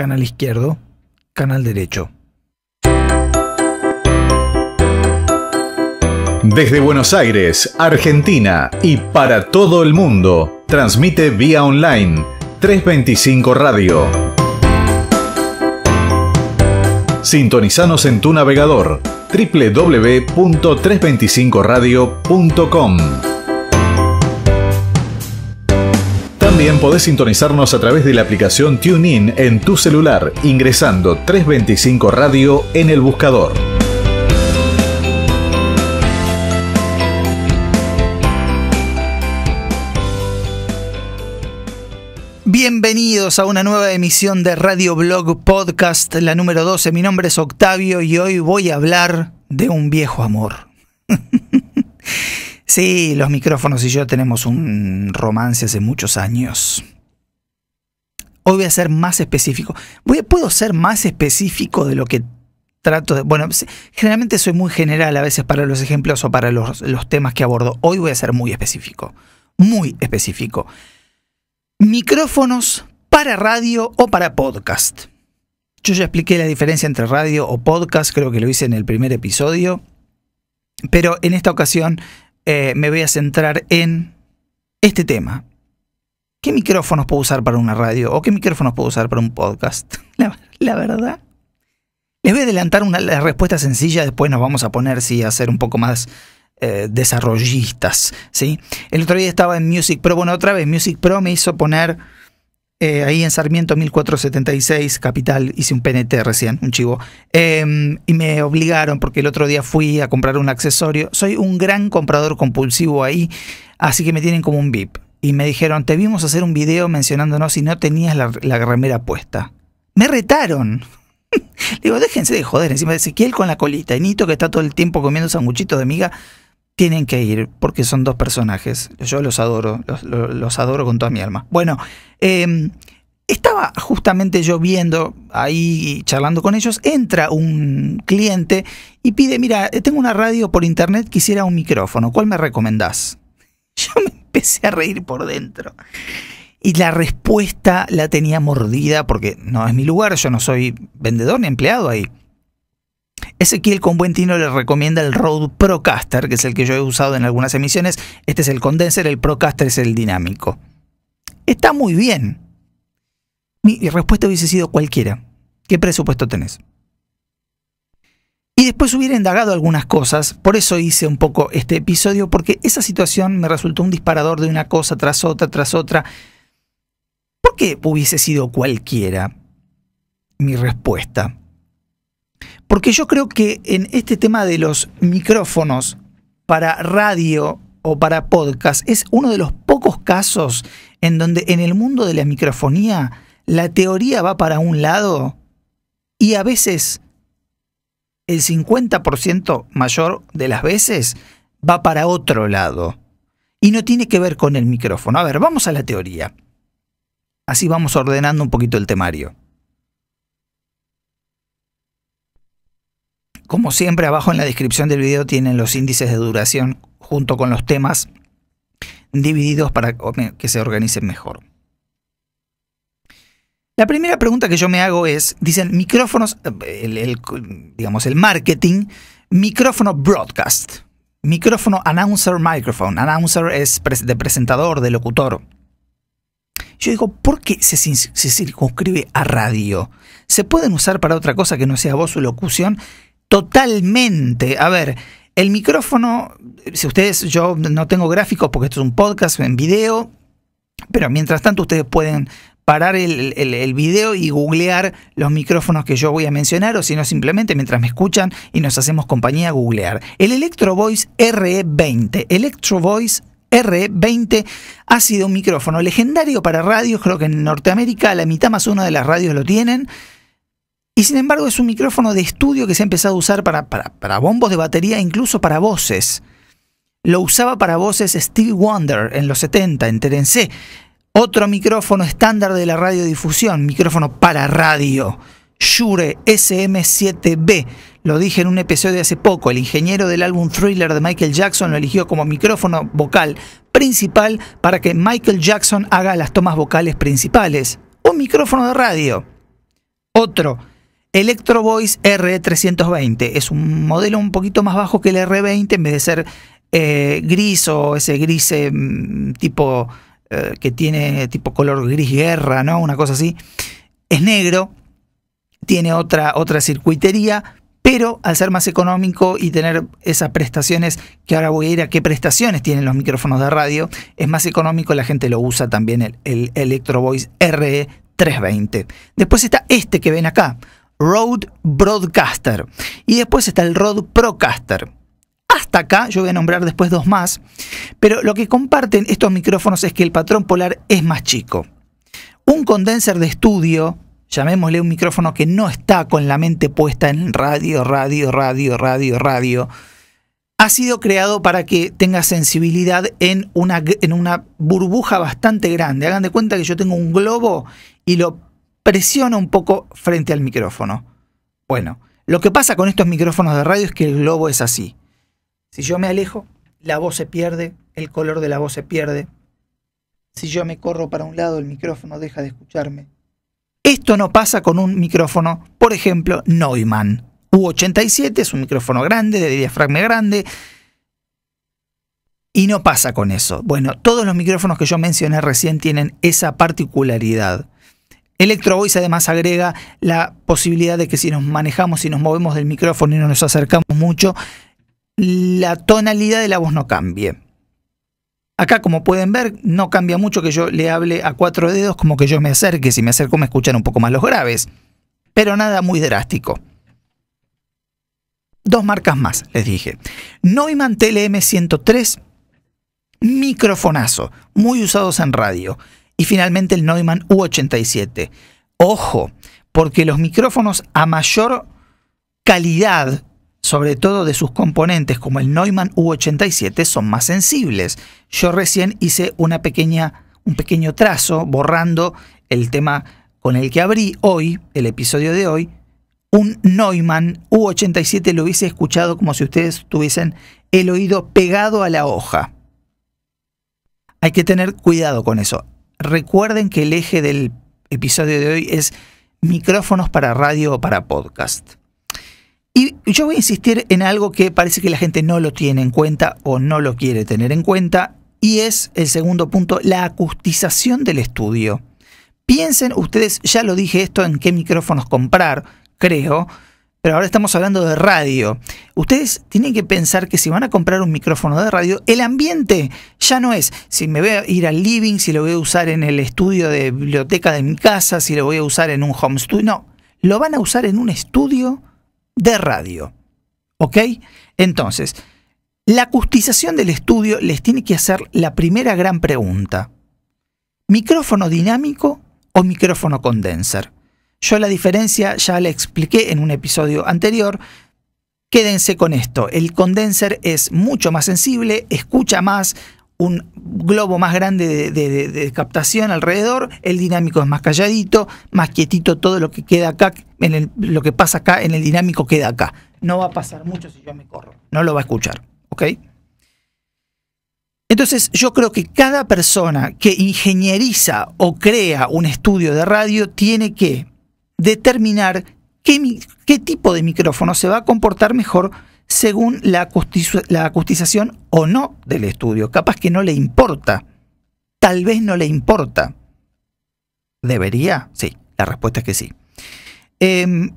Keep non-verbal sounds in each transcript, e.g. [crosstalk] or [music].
canal izquierdo, canal derecho. Desde Buenos Aires, Argentina y para todo el mundo, transmite vía online 325 Radio. Sintonizanos en tu navegador www.325radio.com. También podés sintonizarnos a través de la aplicación TuneIn en tu celular, ingresando 325 Radio en el buscador. Bienvenidos a una nueva emisión de Radio Blog Podcast, la número 12. Mi nombre es Octavio y hoy voy a hablar de un viejo amor. [laughs] Sí, los micrófonos y yo tenemos un romance hace muchos años. Hoy voy a ser más específico. ¿Puedo ser más específico de lo que trato de... Bueno, generalmente soy muy general a veces para los ejemplos o para los, los temas que abordo. Hoy voy a ser muy específico. Muy específico. Micrófonos para radio o para podcast. Yo ya expliqué la diferencia entre radio o podcast, creo que lo hice en el primer episodio. Pero en esta ocasión eh, me voy a centrar en este tema. ¿Qué micrófonos puedo usar para una radio? ¿O qué micrófonos puedo usar para un podcast? [laughs] La, verdad. Les voy a adelantar una respuesta sencilla, después nos vamos a poner, sí, a ser un poco más eh, desarrollistas, ¿sí? El otro día estaba en Music Pro, bueno, otra vez Music Pro me hizo poner eh, ahí en Sarmiento 1476, capital, hice un PNT recién, un chivo. Em, y me obligaron porque el otro día fui a comprar un accesorio. Soy un gran comprador compulsivo ahí, así que me tienen como un VIP. Y me dijeron, te vimos hacer un video mencionándonos si no tenías la, la remera puesta. Me retaron. [laughs] Digo, déjense de joder, encima de Ezequiel con la colita, y Nito que está todo el tiempo comiendo sanguchitos de miga, tienen que ir porque son dos personajes. Yo los adoro, los, adoro con toda mi alma. Bueno, em, estaba justamente yo viendo ahí, charlando con ellos, entra un cliente y pide, mira, tengo una radio por internet, quisiera un micrófono, ¿cuál me recomendás? [laughs] Yo me empecé a reír por dentro. Y la respuesta la tenía mordida porque no es mi lugar, yo no soy vendedor ni empleado ahí. Ezequiel con buen tino le recomienda el Rode Procaster, que es el que yo he usado en algunas emisiones. Este es el condenser, el Procaster es el dinámico. Está muy bien. Mi respuesta hubiese sido cualquiera. ¿Qué presupuesto tenés? Y después hubiera indagado algunas cosas, por eso hice un poco este episodio, porque esa situación me resultó un disparador de una cosa tras otra, tras otra. ¿Por qué hubiese sido cualquiera mi respuesta? Porque yo creo que en este tema de los micrófonos para radio o para podcast es uno de los pocos casos en donde en el mundo de la microfonía la teoría va para un lado y a veces el 50% mayor de las veces va para otro lado. Y no tiene que ver con el micrófono. A ver, vamos a la teoría. Así vamos ordenando un poquito el temario. Como siempre, abajo en la descripción del video tienen los índices de duración junto con los temas divididos para que se organicen mejor. La primera pregunta que yo me hago es, dicen micrófonos, eh, digamos el marketing, micrófono broadcast, micrófono announcer microphone, announcer es de presentador, de locutor. Yo digo, ¿por qué se, se circunscribe a radio? ¿Se pueden usar para otra cosa que no sea voz o locución? totalmente. A ver, el micrófono, si ustedes, yo no tengo gráficos porque esto es un podcast en video, pero mientras tanto ustedes pueden parar el, video y googlear los micrófonos que yo voy a mencionar o si no simplemente mientras me escuchan y nos hacemos compañía googlear. El Electro Voice RE20. Electro Voice R20 e ha sido un micrófono legendario para radios, creo que en Norteamérica la mitad más uno de las radios lo tienen. Y sin embargo es un micrófono de estudio que se ha empezado a usar para, bombos de batería, incluso para voces. Lo usaba para voces Steve Wonder en los 70, en Terence. Otro micrófono estándar de la radiodifusión, micrófono para radio, Shure SM7B. Lo dije en un episodio hace poco, el ingeniero del álbum Thriller de Michael Jackson lo eligió como micrófono vocal principal para que Michael Jackson haga las tomas vocales principales. Un micrófono de radio. Otro Electro Voice R320 es un modelo un poquito más bajo que el R20 en vez de ser eh, gris o ese gris eh, mm, tipo eh, que tiene tipo color gris guerra, ¿no? Una cosa así. Es negro, tiene otra, otra circuitería, pero al ser más económico y tener esas prestaciones, que ahora voy a ir a qué prestaciones tienen los micrófonos de radio, es más económico, la gente lo usa también el, el Electro Voice R320. Después está este que ven acá, Road Broadcaster. Y después está el Road Procaster. Hasta acá, yo voy a nombrar después dos más, pero lo que comparten estos micrófonos es que el patrón polar es más chico. Un condenser de estudio, llamémosle un micrófono que no está con la mente puesta en radio, radio, radio, radio, radio, ha sido creado para que tenga sensibilidad en una, en una burbuja bastante grande. Hagan de cuenta que yo tengo un globo y lo presiona un poco frente al micrófono. Bueno, lo que pasa con estos micrófonos de radio es que el globo es así. Si yo me alejo, la voz se pierde, el color de la voz se pierde. Si yo me corro para un lado, el micrófono deja de escucharme. Esto no pasa con un micrófono, por ejemplo, Neumann. U87 es un micrófono grande, de diafragma grande. Y no pasa con eso. Bueno, todos los micrófonos que yo mencioné recién tienen esa particularidad. Voice además agrega la posibilidad de que si nos manejamos, si nos movemos del micrófono y no nos acercamos mucho, la tonalidad de la voz no cambie. Acá, como pueden ver, no cambia mucho que yo le hable a cuatro dedos como que yo me acerque. Si me acerco me escuchan un poco más los graves. Pero nada muy drástico. Dos marcas más, les dije. Neumann TLM103, microfonazo, muy usados en radio y finalmente el Neumann U87. Ojo, porque los micrófonos a mayor calidad, sobre todo de sus componentes como el Neumann U87, son más sensibles. Yo recién hice una pequeña, un pequeño trazo borrando el tema con el que abrí hoy, el episodio de hoy, un Neumann U87 lo hubiese escuchado como si ustedes tuviesen el oído pegado a la hoja. Hay que tener cuidado con eso. Recuerden que el eje del episodio de hoy es micrófonos para radio o para podcast. Y yo voy a insistir en algo que parece que la gente no lo tiene en cuenta o no lo quiere tener en cuenta, y es el segundo punto, la acustización del estudio. Piensen ustedes, ya lo dije esto, en qué micrófonos comprar, creo, pero ahora estamos hablando de radio. Ustedes tienen que pensar que si van a comprar un micrófono de radio, el ambiente ya no es si me voy a ir al living, si lo voy a usar en el estudio de biblioteca de mi casa, si lo voy a usar en un home studio. No, lo van a usar en un estudio de radio. ¿Ok? Entonces, la acustización del estudio les tiene que hacer la primera gran pregunta. ¿Micrófono dinámico o micrófono condenser? Yo la diferencia ya la expliqué en un episodio anterior. Quédense con esto. El condenser es mucho más sensible, escucha más, un globo más grande de, captación alrededor, el dinámico es más calladito, más quietito todo lo que queda acá, lo que pasa acá en el dinámico queda acá. No va a pasar mucho si yo me corro, no lo va a escuchar, ¿ok? Entonces yo creo que cada persona que ingenieriza o crea un estudio de radio tiene que determinar qué, tipo de micrófono se va a comportar mejor según la, acustización o no del estudio. Capaz que no le importa. Tal vez no le importa. ¿Debería? Sí, la respuesta es que sí. Em,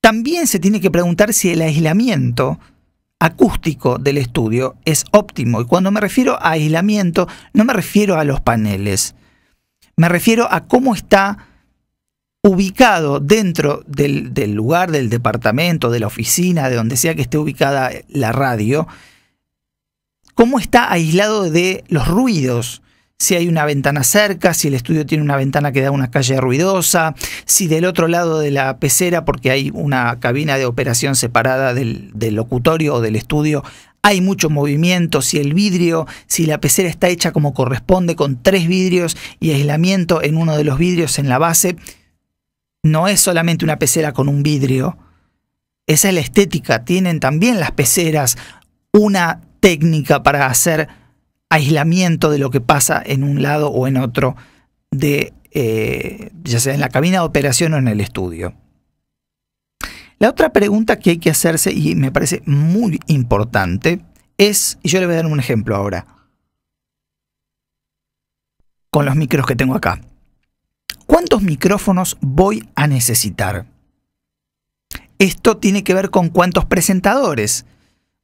también se tiene que preguntar si el aislamiento acústico del estudio es óptimo. Y cuando me refiero a aislamiento, no me refiero a los paneles. Me refiero a cómo está ubicado dentro del, lugar, del departamento, de la oficina, de donde sea que esté ubicada la radio, cómo está aislado de los ruidos. Si hay una ventana cerca, si el estudio tiene una ventana que da una calle ruidosa, si del otro lado de la pecera, porque hay una cabina de operación separada del, del locutorio o del estudio, hay mucho movimiento, si el vidrio, si la pecera está hecha como corresponde, con tres vidrios y aislamiento en uno de los vidrios en la base, no es solamente una pecera con un vidrio. Esa es la estética. Tienen también las peceras una técnica para hacer aislamiento de lo que pasa en un lado o en otro, de, eh, ya sea en la cabina de operación o en el estudio. La otra pregunta que hay que hacerse y me parece muy importante es, y yo le voy a dar un ejemplo ahora, con los micros que tengo acá. ¿Cuántos micrófonos voy a necesitar? Esto tiene que ver con cuántos presentadores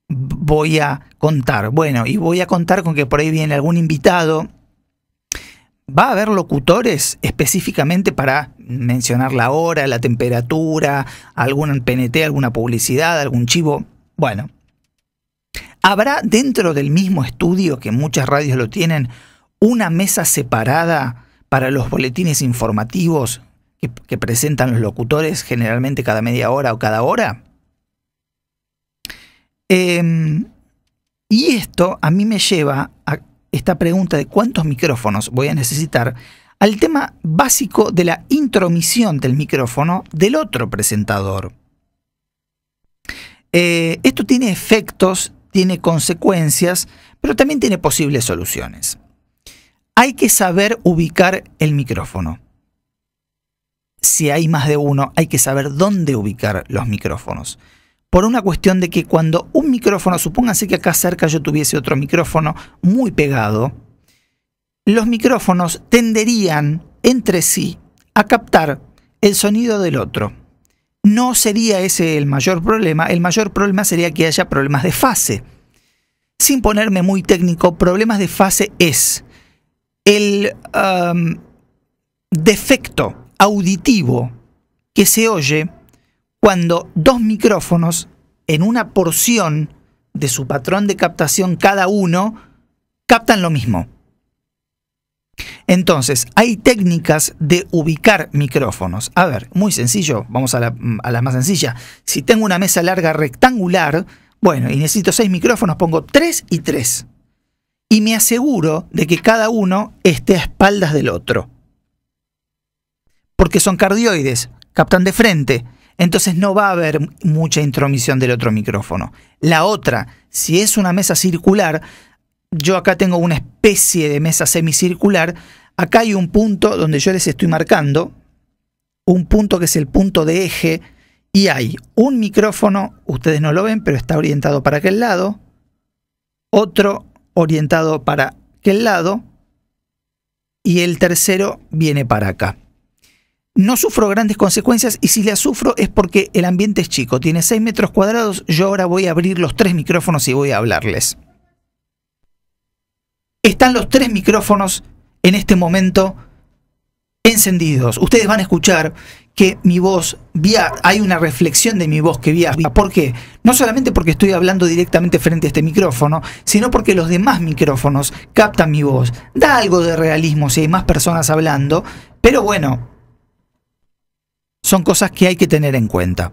voy a contar. Bueno, y voy a contar con que por ahí viene algún invitado. ¿Va a haber locutores específicamente para mencionar la hora, la temperatura, algún PNT, alguna publicidad, algún chivo? Bueno, ¿habrá dentro del mismo estudio, que muchas radios lo tienen, una mesa separada para los boletines informativos que, presentan los locutores generalmente cada media hora o cada hora. Em, y esto a mí me lleva a esta pregunta de cuántos micrófonos voy a necesitar al tema básico de la intromisión del micrófono del otro presentador. Eh, esto tiene efectos, tiene consecuencias, pero también tiene posibles soluciones hay que saber ubicar el micrófono. Si hay más de uno, hay que saber dónde ubicar los micrófonos. Por una cuestión de que cuando un micrófono, supónganse que acá cerca yo tuviese otro micrófono muy pegado, los micrófonos tenderían entre sí a captar el sonido del otro. No sería ese el mayor problema, el mayor problema sería que haya problemas de fase. Sin ponerme muy técnico, problemas de fase es el um, defecto auditivo que se oye cuando dos micrófonos en una porción de su patrón de captación cada uno captan lo mismo. Entonces, hay técnicas de ubicar micrófonos. A ver, muy sencillo, vamos a la, a la, más sencilla. Si tengo una mesa larga rectangular, bueno, y necesito seis micrófonos, pongo tres y tres y me aseguro de que cada uno esté a espaldas del otro. Porque son cardioides, captan de frente, entonces no va a haber mucha intromisión del otro micrófono. La otra, si es una mesa circular, yo acá tengo una especie de mesa semicircular, acá hay un punto donde yo les estoy marcando, un punto que es el punto de eje, y hay un micrófono, ustedes no lo ven, pero está orientado para aquel lado, otro orientado para aquel lado y el tercero viene para acá. No sufro grandes consecuencias y si las sufro es porque el ambiente es chico, tiene 6 metros cuadrados, yo ahora voy a abrir los tres micrófonos y voy a hablarles. Están los tres micrófonos en este momento encendidos. Ustedes van a escuchar que mi voz, vía, hay una reflexión de mi voz que viaja. ¿Por qué? No solamente porque estoy hablando directamente frente a este micrófono, sino porque los demás micrófonos captan mi voz. Da algo de realismo si hay más personas hablando, pero bueno, son cosas que hay que tener en cuenta.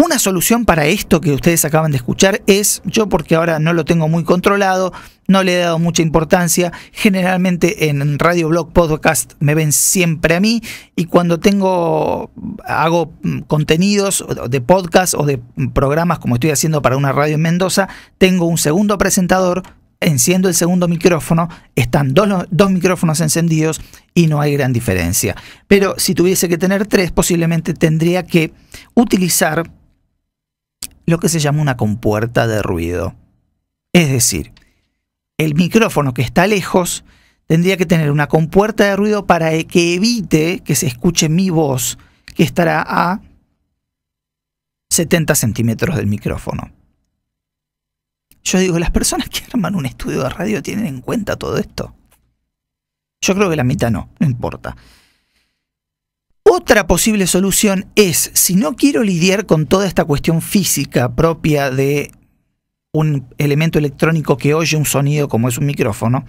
Una solución para esto que ustedes acaban de escuchar es, yo porque ahora no lo tengo muy controlado, no le he dado mucha importancia, generalmente en Radio Blog Podcast me ven siempre a mí y cuando tengo, hago contenidos de podcast o de programas como estoy haciendo para una radio en Mendoza, tengo un segundo presentador, enciendo el segundo micrófono, están dos, dos, micrófonos encendidos y no hay gran diferencia. Pero si tuviese que tener tres, posiblemente tendría que utilizar lo que se llama una compuerta de ruido. Es decir, el micrófono que está lejos tendría que tener una compuerta de ruido para que evite que se escuche mi voz, que estará a 70 centímetros del micrófono. Yo digo, las personas que arman un estudio de radio tienen en cuenta todo esto. Yo creo que la mitad no, no importa. Otra posible solución es, si no quiero lidiar con toda esta cuestión física propia de un elemento electrónico que oye un sonido como es un micrófono,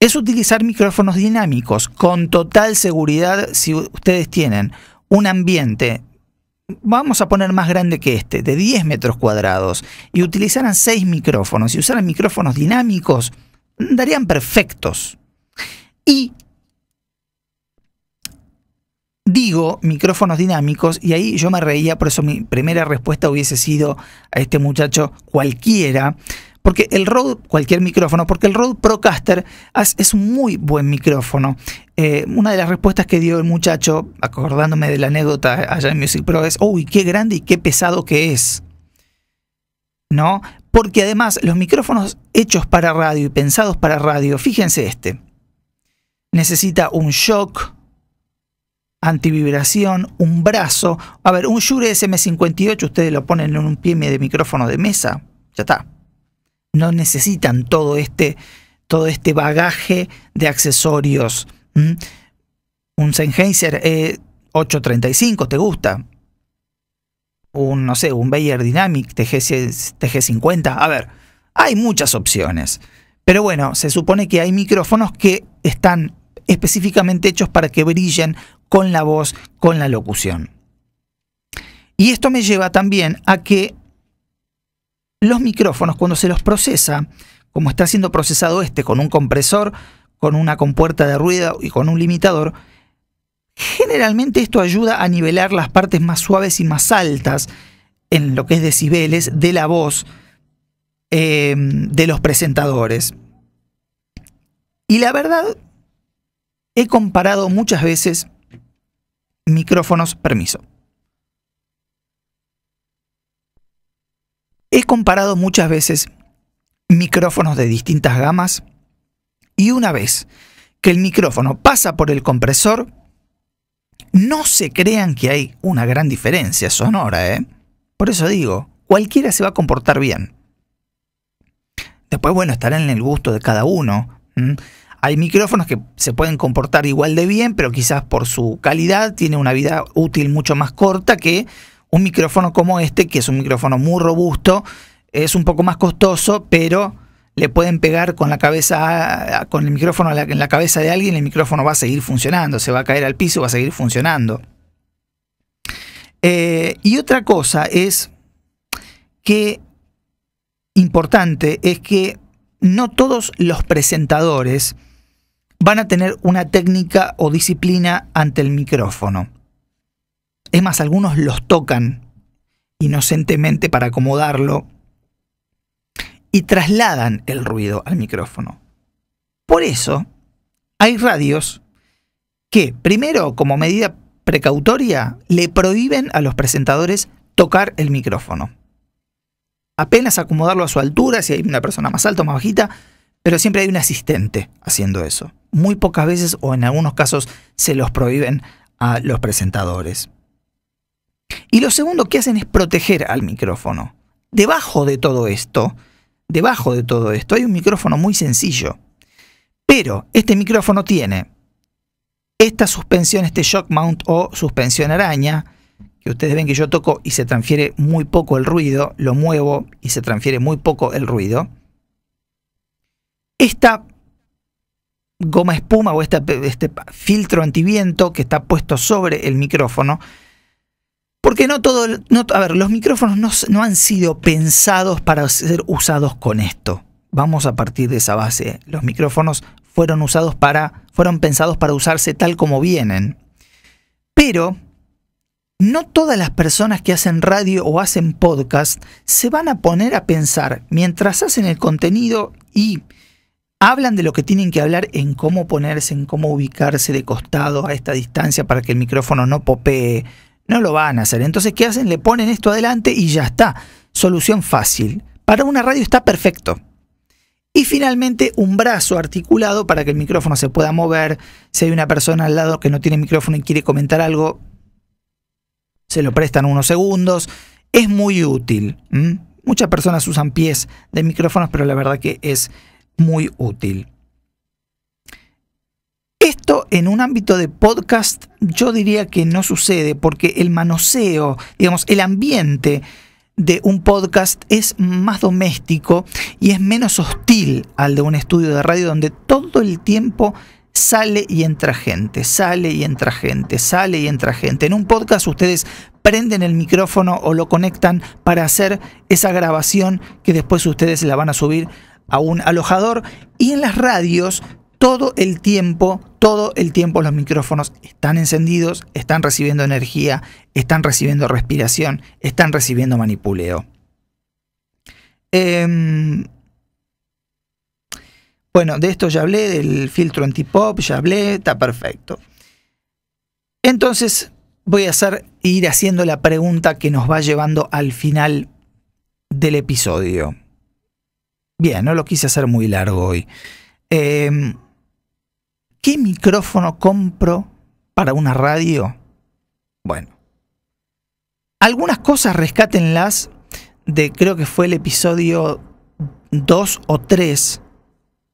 es utilizar micrófonos dinámicos. Con total seguridad, si ustedes tienen un ambiente, vamos a poner más grande que este, de 10 metros cuadrados, y utilizaran 6 micrófonos, y usaran micrófonos dinámicos, darían perfectos. Y digo micrófonos dinámicos y ahí yo me reía, por eso mi primera respuesta hubiese sido a este muchacho cualquiera, porque el Rode, cualquier micrófono, porque el Rode Procaster es un muy buen micrófono. Eh, una de las respuestas que dio el muchacho, acordándome de la anécdota allá en Music Pro, es, uy, qué grande y qué pesado que es. ¿No? Porque además los micrófonos hechos para radio y pensados para radio, fíjense este, necesita un shock, antivibración, un brazo. A ver, un Shure SM58 ustedes lo ponen en un pie de micrófono de mesa. Ya está. No necesitan todo este, todo este bagaje de accesorios. ¿Mm? Un Sennheiser E835, eh, ¿te gusta? Un, no sé, un Bayer Dynamic TG50. A ver, hay muchas opciones. Pero bueno, se supone que hay micrófonos que están específicamente hechos para que brillen con la voz, con la locución. Y esto me lleva también a que los micrófonos, cuando se los procesa, como está siendo procesado este con un compresor, con una compuerta de ruido y con un limitador, generalmente esto ayuda a nivelar las partes más suaves y más altas en lo que es decibeles de la voz em, de los presentadores. Y la verdad, he comparado muchas veces micrófonos permiso. He comparado muchas veces micrófonos de distintas gamas y una vez que el micrófono pasa por el compresor, no se crean que hay una gran diferencia sonora, ¿eh? Por eso digo, cualquiera se va a comportar bien. Después, bueno, estará en el gusto de cada uno. Hay micrófonos que se pueden comportar igual de bien, pero quizás por su calidad tiene una vida útil mucho más corta que un micrófono como este, que es un micrófono muy robusto, es un poco más costoso, pero le pueden pegar con la cabeza, con el micrófono en la cabeza de alguien, el micrófono va a seguir funcionando, se va a caer al piso, va a seguir funcionando. Eh, y otra cosa es que importante es que no todos los presentadores van a tener una técnica o disciplina ante el micrófono. Es más, algunos los tocan inocentemente para acomodarlo y trasladan el ruido al micrófono. Por eso, hay radios que, primero, como medida precautoria, le prohíben a los presentadores tocar el micrófono. Apenas acomodarlo a su altura, si hay una persona más alta o más bajita, pero siempre hay un asistente haciendo eso. Muy pocas veces o en algunos casos se los prohíben a los presentadores. Y lo segundo que hacen es proteger al micrófono. Debajo de todo esto, debajo de todo esto hay un micrófono muy sencillo. Pero este micrófono tiene esta suspensión, este shock mount o suspensión araña, que ustedes ven que yo toco y se transfiere muy poco el ruido, lo muevo y se transfiere muy poco el ruido. Esta goma espuma o este, este filtro antiviento que está puesto sobre el micrófono, porque no todo, a ver, los micrófonos no, han sido pensados para ser usados con esto. Vamos a partir de esa base. Los micrófonos fueron usados para, fueron pensados para usarse tal como vienen. Pero no todas las personas que hacen radio o hacen podcast se van a poner a pensar mientras hacen el contenido y hablan de lo que tienen que hablar en cómo ponerse, en cómo ubicarse de costado a esta distancia para que el micrófono no popee. No lo van a hacer. Entonces, ¿qué hacen? Le ponen esto adelante y ya está. Solución fácil. Para una radio está perfecto. Y finalmente un brazo articulado para que el micrófono se pueda mover. Si hay una persona al lado que no tiene micrófono y quiere comentar algo, se lo prestan unos segundos. Es muy útil. Muchas personas usan pies de micrófonos, pero la verdad que es muy útil. Esto en un ámbito de podcast yo diría que no sucede porque el manoseo, digamos, el ambiente de un podcast es más doméstico y es menos hostil al de un estudio de radio donde todo el tiempo sale y entra gente, sale y entra gente, sale y entra gente. En un podcast ustedes prenden el micrófono o lo conectan para hacer esa grabación que después ustedes la van a subir a un alojador y en las radios todo el tiempo, todo el tiempo los micrófonos están encendidos, están recibiendo energía, están recibiendo respiración, están recibiendo manipuleo. Em, bueno, de esto ya hablé, del filtro pop ya hablé, está perfecto. Entonces voy a hacer, ir haciendo la pregunta que nos va llevando al final del episodio. Bien, no lo quise hacer muy largo hoy. Em, ¿Qué micrófono compro para una radio? Bueno, algunas cosas rescátenlas de creo que fue el episodio 2 o 3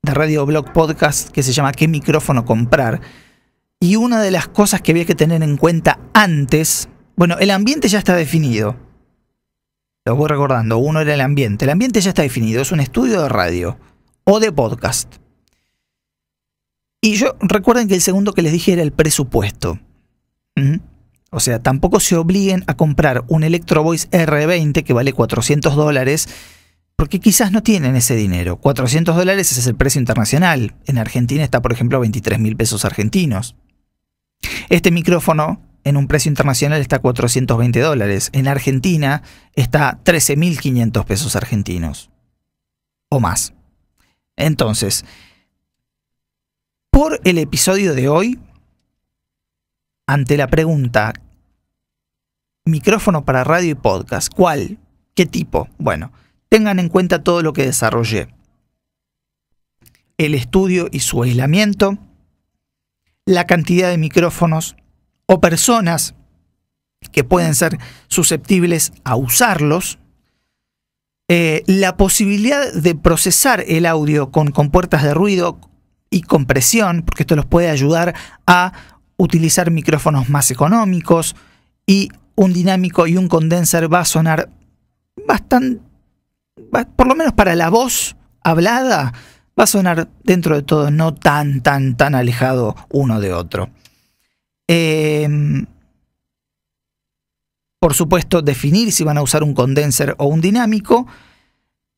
de Radio Blog Podcast que se llama ¿Qué micrófono comprar? Y una de las cosas que había que tener en cuenta antes, bueno, el ambiente ya está definido los voy recordando. Uno era el ambiente. El ambiente ya está definido. Es un estudio de radio o de podcast. Y yo recuerden que el segundo que les dije era el presupuesto. O sea, tampoco se obliguen a comprar un Electro Voice R20 que vale 400 dólares, porque quizás no tienen ese dinero. 400 dólares ese es el precio internacional. En Argentina está, por ejemplo, 23 mil pesos argentinos. Este micrófono en un precio internacional está 420 dólares. En Argentina está 13.500 pesos argentinos. O más. Entonces, por el episodio de hoy, ante la pregunta, micrófono para radio y podcast, ¿cuál? ¿Qué tipo? Bueno, tengan en cuenta todo lo que desarrollé. El estudio y su aislamiento, la cantidad de micrófonos, o personas que pueden ser susceptibles a usarlos, eh, la posibilidad de procesar el audio con compuertas de ruido y compresión, porque esto los puede ayudar a utilizar micrófonos más económicos y un dinámico y un condenser va a sonar bastante, por lo menos para la voz hablada, va a sonar dentro de todo no tan, tan, tan alejado uno de otro. Em, por supuesto, definir si van a usar un condenser o un dinámico,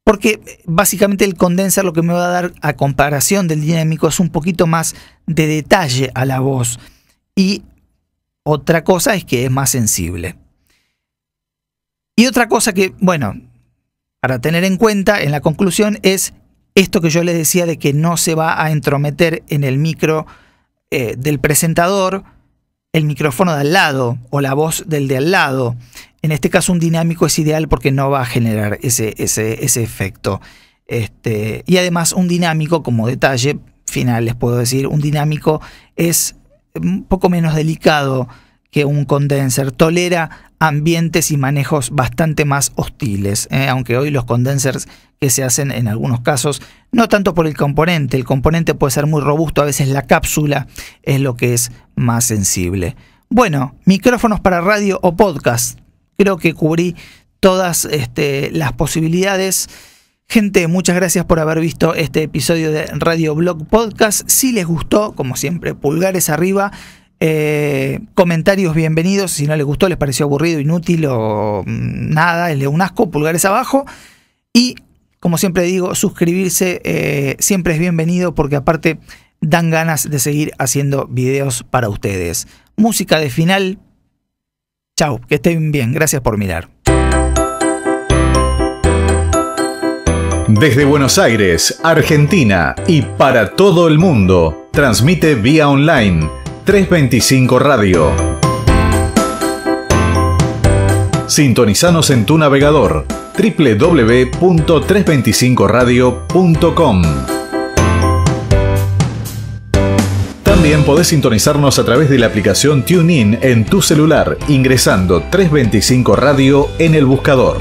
porque básicamente el condenser lo que me va a dar a comparación del dinámico es un poquito más de detalle a la voz. Y otra cosa es que es más sensible. Y otra cosa que, bueno, para tener en cuenta en la conclusión es esto que yo les decía de que no se va a entrometer en el micro eh, del presentador, el micrófono de al lado o la voz del de al lado. En este caso un dinámico es ideal porque no va a generar ese, ese, efecto. Este, y además un dinámico, como detalle final les puedo decir, un dinámico es un poco menos delicado que un condenser. Tolera ambientes y manejos bastante más hostiles, eh, aunque hoy los condensers que se hacen en algunos casos, no tanto por el componente, el componente puede ser muy robusto, a veces la cápsula es lo que es más sensible. Bueno, micrófonos para radio o podcast, creo que cubrí todas este, las posibilidades. Gente, muchas gracias por haber visto este episodio de Radio Blog Podcast. Si les gustó, como siempre, pulgares arriba. Eh, comentarios bienvenidos, si no les gustó, les pareció aburrido, inútil o mm, nada, el de un asco, pulgares abajo. Y como siempre digo, suscribirse eh, siempre es bienvenido porque aparte dan ganas de seguir haciendo videos para ustedes. Música de final. Chao, que estén bien. Gracias por mirar. Desde Buenos Aires, Argentina y para todo el mundo, transmite vía online 325 Radio. Sintonizanos en tu navegador www.325radio.com. También podés sintonizarnos a través de la aplicación TuneIn en tu celular ingresando 325 Radio en el buscador.